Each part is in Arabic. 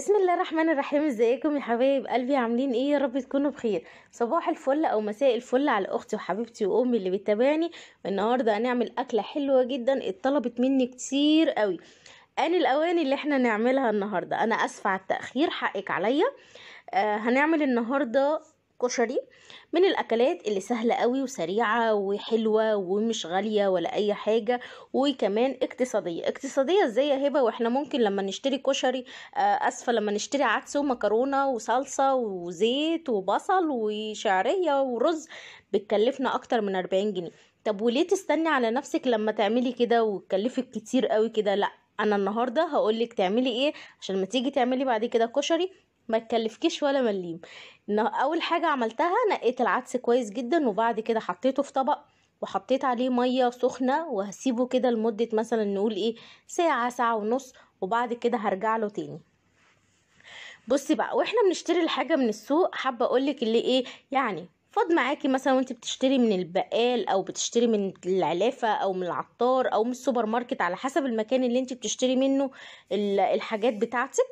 بسم الله الرحمن الرحيم ازيكم يا حبايب قلبي عاملين ايه يا رب تكونوا بخير صباح الفل او مساء الفل على اختي وحبيبتي وامي اللي بتتابعني النهارده هنعمل اكله حلوه جدا اتطلبت مني كتير قوي ان الاواني اللي احنا نعملها النهارده انا اسفه على التاخير حقك عليا آه هنعمل النهارده الكشري من الاكلات اللي سهله قوي وسريعه وحلوه ومش غاليه ولا اي حاجه وكمان اقتصاديه اقتصاديه ازاي يا هبه واحنا ممكن لما نشتري كشري آه، اسفه لما نشتري عدس ومكرونه وصلصه وزيت وبصل وشعريه ورز بتكلفنا اكتر من 40 جنيه طب وليه تستني على نفسك لما تعملي كده وتكلفك كتير قوي كده لا انا النهارده هقولك تعملي ايه عشان ما تيجي تعملي بعد كده كشري ما تكلفكيش ولا مليم اول حاجه عملتها نقيت العدس كويس جدا وبعد كده حطيته في طبق وحطيت عليه ميه سخنه وهسيبه كده لمده مثلا نقول ايه ساعه ساعه ونص وبعد كده هرجع له تاني بصي بقى واحنا بنشتري الحاجه من السوق حابه اقولك اللي ايه يعني فاض معاكي مثلا وانت بتشتري من البقال او بتشتري من العلافه او من العطار او من السوبر ماركت على حسب المكان اللي انت بتشتري منه الحاجات بتاعتك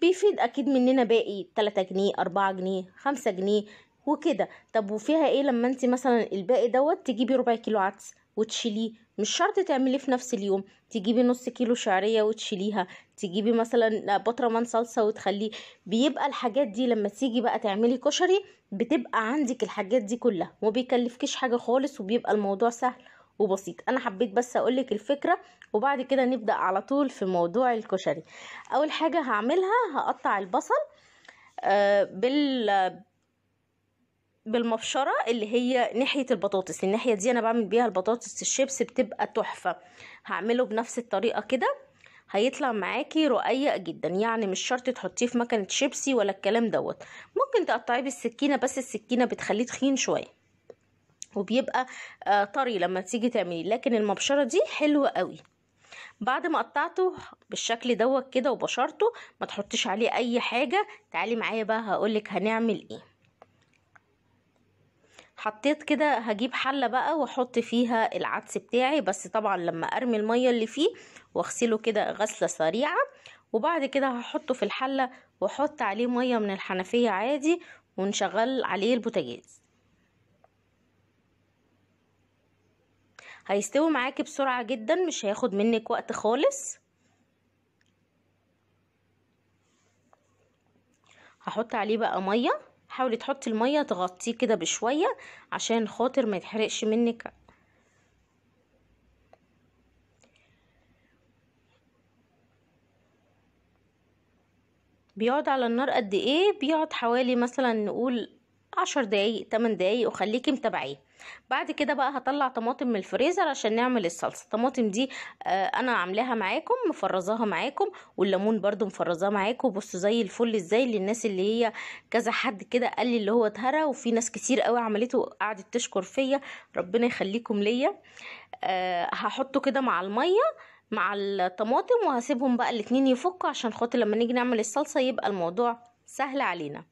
بيفيد اكيد مننا باقي 3 جنيه 4 جنيه 5 جنيه وكده طب وفيها ايه لما انت مثلا الباقي دوت تجيبي ربع كيلو عدس وتشيليه مش شرط تعمليه في نفس اليوم تجيبي نص كيلو شعريه وتشيليها تجيبي مثلا بطرمان صلصه وتخليه بيبقى الحاجات دي لما تيجي بقى تعملي كشري بتبقى عندك الحاجات دي كلها وما حاجه خالص وبيبقى الموضوع سهل وبسيط انا حبيت بس اقولك الفكره وبعد كده نبدا على طول في موضوع الكشري اول حاجه هعملها هقطع البصل آه، بال بالمبشره اللي هي ناحيه البطاطس الناحيه دي انا بعمل بيها البطاطس الشيبس بتبقى تحفه هعمله بنفس الطريقه كده هيطلع معاكي رقيق جدا يعني مش شرط تحطيه في مكنه شيبسي ولا الكلام دوت ممكن تقطعيه بالسكينه بس السكينه بتخليه تخين شويه وبيبقى آه، طري لما تيجي تعمليه لكن المبشره دي حلوه قوي بعد ما قطعته بالشكل دوت كده وبشرته ما تحطش عليه اي حاجه تعالي معايا بقى هقولك هنعمل ايه حطيت كده هجيب حله بقى واحط فيها العدس بتاعي بس طبعا لما ارمي الميه اللي فيه واغسله كده غسله سريعه وبعد كده هحطه في الحله واحط عليه ميه من الحنفيه عادي ونشغل عليه البوتاجاز هيستوي معاكي بسرعة جدا مش هياخد منك وقت خالص هحط عليه بقى مية حاولي تحطي المية تغطيه كده بشوية عشان خاطر ما يتحرقش منك بيقعد على النار قد ايه بيقعد حوالي مثلا نقول عشر دقايق تمن دقايق وخليكي متابعيه بعد كده بقى هطلع طماطم من الفريزر عشان نعمل الصلصه الطماطم دي آه انا عاملاها معاكم مفرزاها معاكم والليمون برده مفرزاه معاكم بصوا زي الفل ازاي للناس اللي هي كذا حد كده قال لي اللي هو اتهرى وفي ناس كتير قوي عملته وقعدت تشكر فيا ربنا يخليكم ليا آه هحطه كده مع الميه مع الطماطم وهسيبهم بقى الاتنين يفكوا عشان خاطر لما نيجي نعمل الصلصه يبقى الموضوع سهل علينا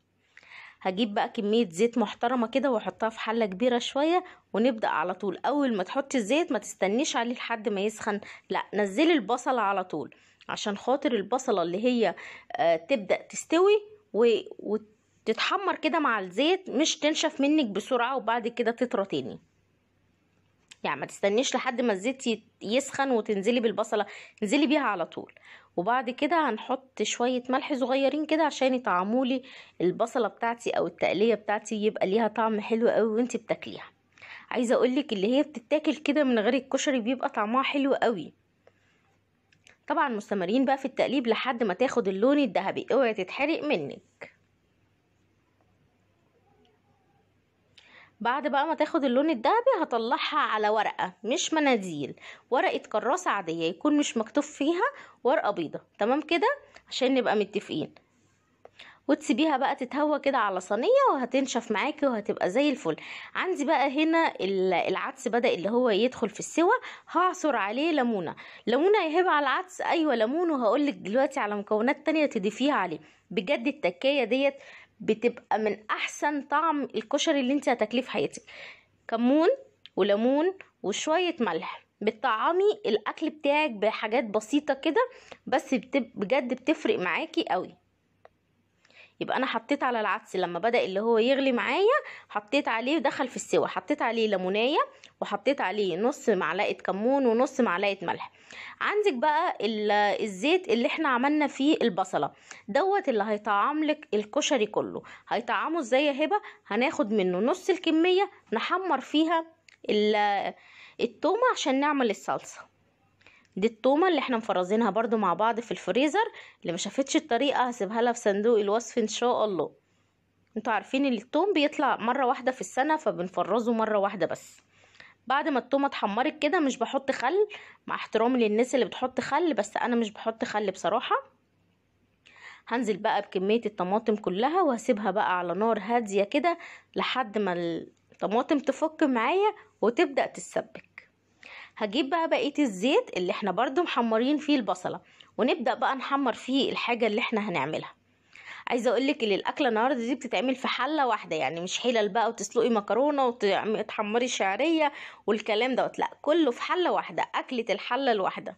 هجيب بقى كميه زيت محترمه كده واحطها في حله كبيره شويه ونبدا على طول اول ما تحطي الزيت ما تستنيش عليه لحد ما يسخن لا نزلي البصله على طول عشان خاطر البصله اللي هي آه، تبدا تستوي و... وتتحمر كده مع الزيت مش تنشف منك بسرعه وبعد كده تطرى تاني يعني ما تستنيش لحد ما الزيت يسخن وتنزلي بالبصله انزلي بيها على طول وبعد كده هنحط شويه ملح صغيرين كده عشان يطعمولي البصله بتاعتي او التقليه بتاعتي يبقى ليها طعم حلو قوي وانت بتاكليها عايزه اقولك اللي هي بتتاكل كده من غير الكشري بيبقى طعمها حلو قوي طبعا مستمرين بقى في التقليب لحد ما تاخد اللون الذهبي اوعي تتحرق منك بعد بقى ما تاخد اللون الدهبي هطلعها على ورقة مش مناديل ورقة كراسة عادية يكون مش مكتوب فيها ورقة بيضة تمام كده عشان نبقى متفقين وتسيبيها بقى تتهوى كده على صينيه وهتنشف معاكي وهتبقى زي الفل عندي بقى هنا العدس بدا اللي هو يدخل في السوى هعصر عليه ليمونه ليمونه يهب على العدس ايوه ليمون وهقول لك دلوقتي على مكونات تانية تضيفيها عليه بجد التكايه ديت بتبقى من احسن طعم الكشري اللي انت هتاكليه في حياتك كمون وليمون وشويه ملح بتطعمي الاكل بتاعك بحاجات بسيطه كده بس بجد بتفرق معاكي قوي يبقى انا حطيت على العدس لما بدا اللي هو يغلي معايا حطيت عليه دخل في السوى حطيت عليه ليمونيه وحطيت عليه نص معلقه كمون ونص معلقه ملح عندك بقى الزيت اللي احنا عملنا فيه البصله دوت اللي هيطعم لك الكشري كله هيطعمه ازاي يا هبه هناخد منه نص الكميه نحمر فيها التومه عشان نعمل الصلصه دي التومه اللي احنا مفرزينها برضو مع بعض في الفريزر اللي ما شافتش الطريقه هسيبها لها في صندوق الوصف ان شاء الله انتوا عارفين ان التوم بيطلع مره واحده في السنه فبنفرزه مره واحده بس بعد ما التومه اتحمرت كده مش بحط خل مع احترامي للناس اللي بتحط خل بس انا مش بحط خل بصراحه هنزل بقى بكميه الطماطم كلها وهسيبها بقى على نار هاديه كده لحد ما الطماطم تفك معايا وتبدا تتسبك هجيب بقى بقيه الزيت اللي احنا برضو محمرين فيه البصله ونبدا بقى نحمر فيه الحاجه اللي احنا هنعملها عايزه اقول لك ان الاكله النهارده دي بتتعمل في حله واحده يعني مش حلل بقى وتسلقي مكرونه وتحمري شعريه والكلام دوت لا كله في حله واحده اكله الحله الواحده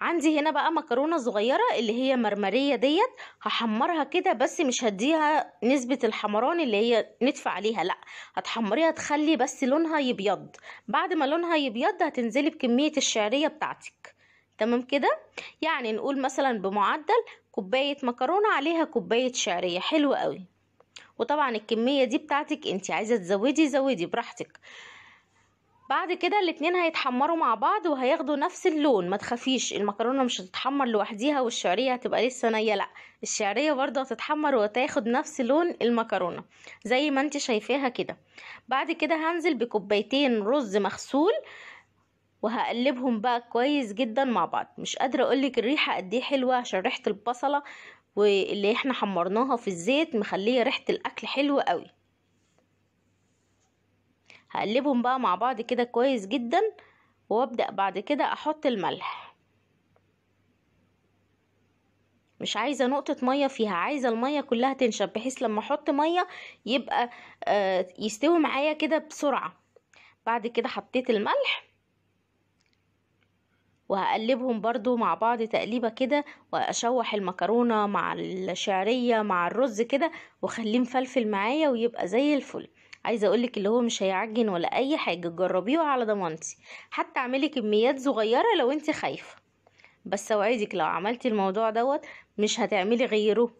عندي هنا بقى مكرونه صغيره اللي هي مرمريه ديت هحمرها كده بس مش هديها نسبه الحمران اللي هي ندفع عليها لا هتحمريها تخلي بس لونها يبيض بعد ما لونها يبيض هتنزلي بكميه الشعريه بتاعتك تمام كده يعني نقول مثلا بمعدل كوبايه مكرونه عليها كوبايه شعريه حلوة قوي وطبعا الكميه دي بتاعتك انت عايزه تزودي زودي براحتك بعد كده الاتنين هيتحمروا مع بعض وهياخدوا نفس اللون ما تخافيش المكرونه مش هتتحمر لوحديها والشعريه هتبقى لسه نيه لا الشعريه برضه هتتحمر وتاخد نفس لون المكرونه زي ما انت شايفاها كده بعد كده هنزل بكوبايتين رز مغسول وهقلبهم بقى كويس جدا مع بعض مش قادره اقولك الريحه قد ايه حلوه عشان ريحه البصله واللي احنا حمرناها في الزيت مخليه ريحه الاكل حلوه قوي هقلبهم بقى مع بعض كده كويس جدا وابدأ بعد كده احط الملح مش عايزه نقطه ميه فيها عايزه الميه كلها تنشف بحيث لما احط ميه يبقى آه، يستوي معايا كده بسرعه بعد كده حطيت الملح وهقلبهم برضو مع بعض تقليبة كده واشوح المكرونة مع الشعرية مع الرز كده واخليه مفلفل معايا ويبقى زي الفل عايزه اقولك اللي هو مش هيعجن ولا اي حاجه جربيه على ضمانتي حتى اعملي كميات صغيره لو انت خايفه بس اوعدك لو عملتي الموضوع دوت مش هتعملي غيره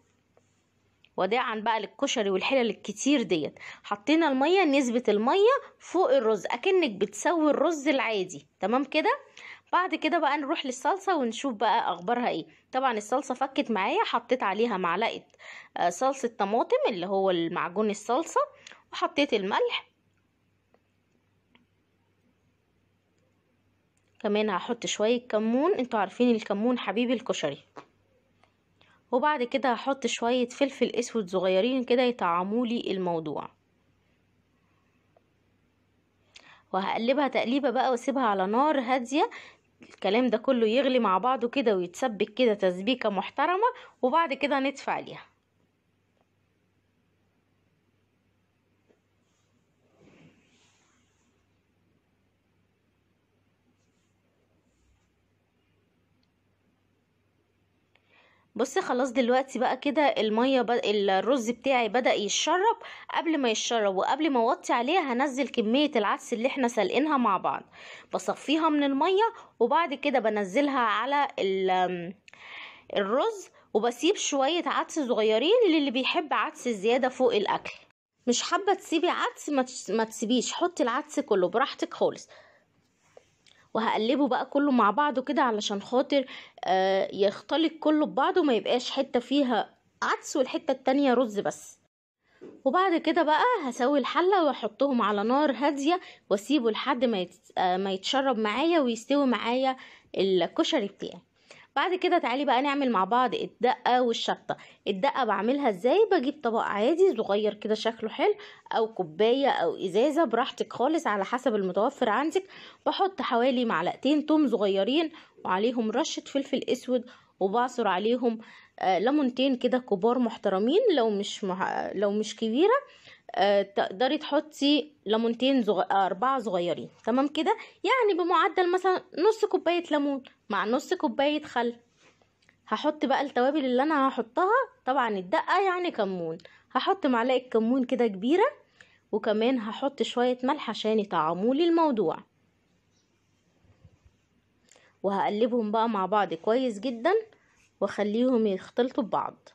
وداعا بقى للكشري والحلل الكتير ديت حطينا الميه نسبه الميه فوق الرز اكنك بتسوي الرز العادي تمام كده بعد كده بقى نروح للصلصه ونشوف بقى اخبارها ايه طبعا الصلصه فكت معايا حطيت عليها معلقه آه، صلصه طماطم اللي هو المعجون الصلصه وحطيت الملح كمان هحط شوية كمون انتوا عارفين الكمون حبيب الكشري وبعد كده هحط شوية فلفل اسود صغيرين كده يطعمولي الموضوع وهقلبها تقليبة بقى واسيبها على نار هادية الكلام ده كله يغلي مع بعضه كده ويتسبك كده تسبيكة محترمة وبعد كده ندفع عليها بصي خلاص دلوقتي بقى كده الميه بد... الرز بتاعي بدا يتشرب قبل ما يتشرب وقبل ما اوطي عليه هنزل كميه العدس اللي احنا سلقينها مع بعض بصفيها من الميه وبعد كده بنزلها على ال... الرز وبسيب شويه عدس صغيرين للي بيحب عدس زياده فوق الاكل مش حابه تسيبي عدس ما تسيبيش حطي العدس كله براحتك خالص وهقلبه بقى كله مع بعضه كده علشان خاطر آه، يختلط كله ببعضه ما يبقاش حتة فيها عدس والحتة التانية رز بس وبعد كده بقى هسوي الحلة واحطهم على نار هادية واسيبه لحد ما آه، يتشرب معايا ويستوي معايا الكشري بتاعي بعد كده تعالي بقى نعمل مع بعض الدقة والشطة الدقة بعملها ازاي بجيب طبق عادي صغير كده شكله حلو او كوباية او ازازة براحتك خالص على حسب المتوفر عندك بحط حوالي معلقتين توم صغيرين وعليهم رشة فلفل اسود وبعصر عليهم آه ليمونتين كده كبار محترمين لو مش مع... لو مش كبيره آه، تقدري تحطي ليمونتين زغ... آه، اربعه صغيرين تمام كده يعني بمعدل مثلا نص كوبايه ليمون مع نص كوبايه خل هحط بقى التوابل اللي انا هحطها طبعا الدقه يعني كمون هحط معلقه كمون كده كبيره وكمان هحط شويه ملح عشان يطعموا لي الموضوع وهقلبهم بقى مع بعض كويس جدا واخليهم يختلطوا ببعض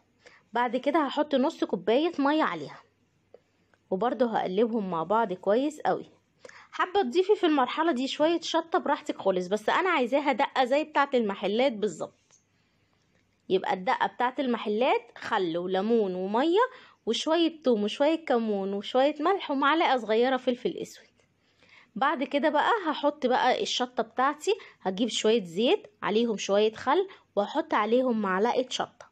بعد كده هحط نص كوبايه ميه عليها وبرضه هقلبهم مع بعض كويس قوي حابه تضيفي في المرحله دي شويه شطه براحتك خالص بس انا عايزاها دقه زي بتاعه المحلات بالظبط يبقى الدقه بتاعه المحلات خل وليمون وميه وشويه توم وشويه كمون وشويه ملح ومعلقه صغيره فلفل اسود بعد كده بقى هحط بقى الشطه بتاعتي هجيب شويه زيت عليهم شويه خل وهحط عليهم معلقه شطه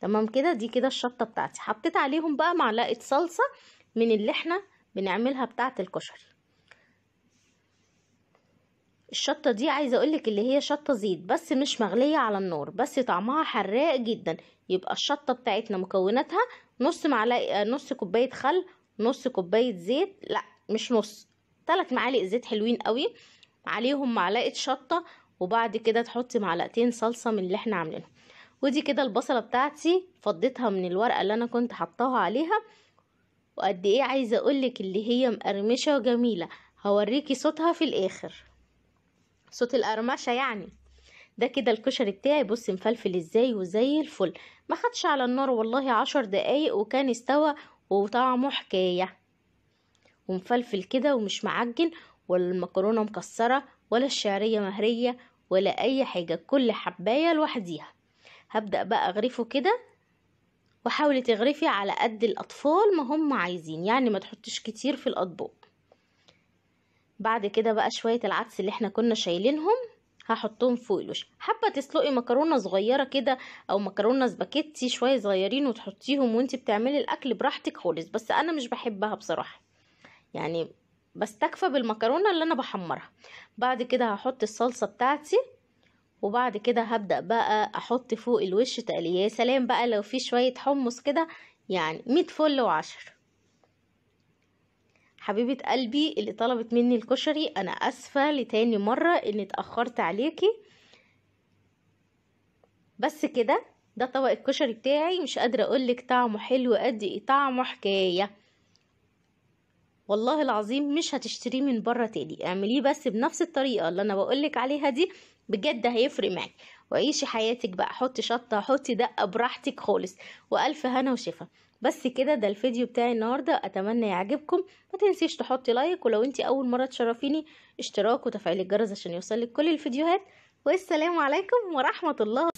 تمام كده دي كده الشطه بتاعتي حطيت عليهم بقى معلقه صلصه من اللي احنا بنعملها بتاعة الكشري الشطة دي عايزة اقولك اللي هي شطة زيت بس مش مغلية على النار بس طعمها حراق جدا يبقى الشطة بتاعتنا مكوناتها نص معلقة نص كوباية خل نص كوباية زيت لا مش نص تلات معالق زيت حلوين قوي عليهم معلقة شطة وبعد كده تحطي معلقتين صلصة من اللي احنا عاملينها ودي كده البصلة بتاعتي فضيتها من الورقة اللي انا كنت حطاها عليها وقد ايه عايزه اقولك اللي هي مقرمشه وجميله هوريكي صوتها في الاخر صوت القرمشه يعني ده كده الكشري بتاعي بص مفلفل ازاي وزي الفل ما خدش على النار والله عشر دقايق وكان استوى وطعمه حكايه ومفلفل كده ومش معجن ولا المكرونه مكسره ولا الشعريه مهريه ولا اي حاجه كل حبايه لوحديها هبدا بقى اغرفه كده وحاولي تغرفي على قد الأطفال ما هم عايزين يعني ما تحطيش كتير في الأطباق بعد كده بقى شوية العدس اللي احنا كنا شايلينهم هحطهم فوق الوش حابة تسلقي مكرونة صغيرة كده او مكرونة سباكيتي شوية صغيرين وتحطيهم وانت بتعملي الاكل براحتك خالص بس انا مش بحبها بصراحة يعني بستكفى بالمكرونة اللي انا بحمرها بعد كده هحط الصلصة بتاعتي وبعد كده هبدأ بقى أحط فوق الوش تقلية يا سلام بقى لو في شوية حمص كده يعني مية فل وعشر حبيبة قلبي اللي طلبت مني الكشري أنا أسفة لتاني مرة إني اتأخرت عليكي بس كده ده طبق الكشري بتاعي مش قادرة أقولك طعمه حلو قد إيه طعمه حكاية والله العظيم مش هتشتريه من بره تاني اعمليه بس بنفس الطريقة اللي أنا بقولك عليها دي بجد هيفرق معاك وعيشي حياتك بقى حطي شطه حطي دقه براحتك خالص والف هنا وشفا بس كده ده الفيديو بتاعي النهارده اتمنى يعجبكم ما تنسيش تحطي لايك ولو انت اول مره تشرفيني اشتراك وتفعيل الجرس عشان يوصلك كل الفيديوهات والسلام عليكم ورحمه الله